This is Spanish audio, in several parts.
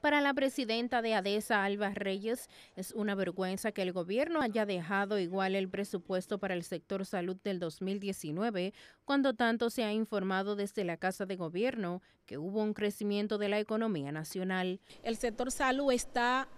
Para la presidenta de ADESA, Alba Reyes, es una vergüenza que el gobierno haya dejado igual el presupuesto para el sector salud del 2019, cuando tanto se ha informado desde la Casa de Gobierno que hubo un crecimiento de la economía nacional. El sector salud está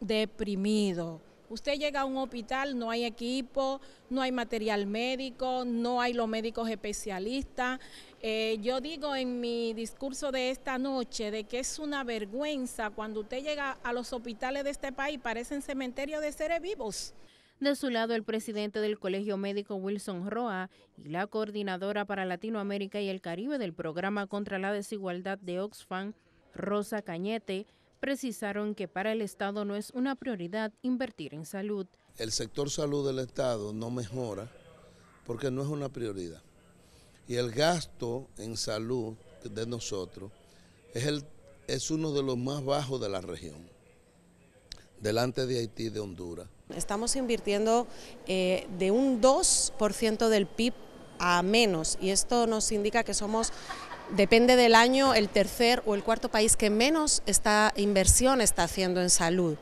deprimido Usted llega a un hospital, no hay equipo, no hay material médico, no hay los médicos especialistas. Eh, yo digo en mi discurso de esta noche de que es una vergüenza cuando usted llega a los hospitales de este país, parecen cementerios de seres vivos. De su lado, el presidente del Colegio Médico Wilson Roa y la coordinadora para Latinoamérica y el Caribe del Programa contra la Desigualdad de Oxfam, Rosa Cañete, precisaron que para el Estado no es una prioridad invertir en salud. El sector salud del Estado no mejora porque no es una prioridad. Y el gasto en salud de nosotros es, es uno de los más bajos de la región, delante de Haití y de Honduras. Estamos invirtiendo eh, de un 2% del PIB a menos y esto nos indica que somos depende del año, el tercer o el cuarto país que menos esta inversión está haciendo en salud.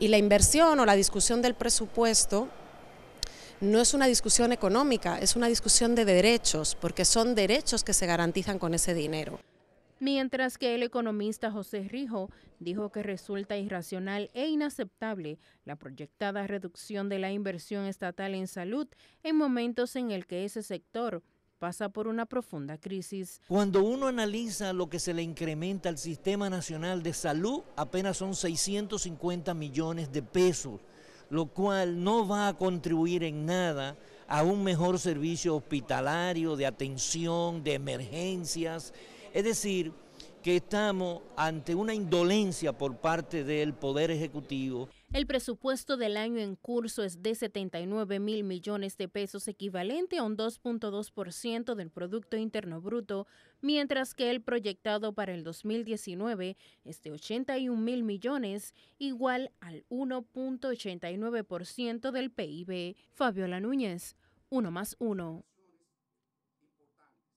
Y la inversión o la discusión del presupuesto no es una discusión económica, es una discusión de derechos, porque son derechos que se garantizan con ese dinero. Mientras que el economista José Rijo dijo que resulta irracional e inaceptable la proyectada reducción de la inversión estatal en salud en momentos en el que ese sector pasa por una profunda crisis. Cuando uno analiza lo que se le incrementa al Sistema Nacional de Salud, apenas son 650 millones de pesos, lo cual no va a contribuir en nada a un mejor servicio hospitalario, de atención, de emergencias. Es decir, que estamos ante una indolencia por parte del Poder Ejecutivo. El presupuesto del año en curso es de 79 mil millones de pesos, equivalente a un 2.2% del Producto Interno Bruto, mientras que el proyectado para el 2019 es de 81 mil millones, igual al 1.89% del PIB. Fabiola Núñez, Uno más 1.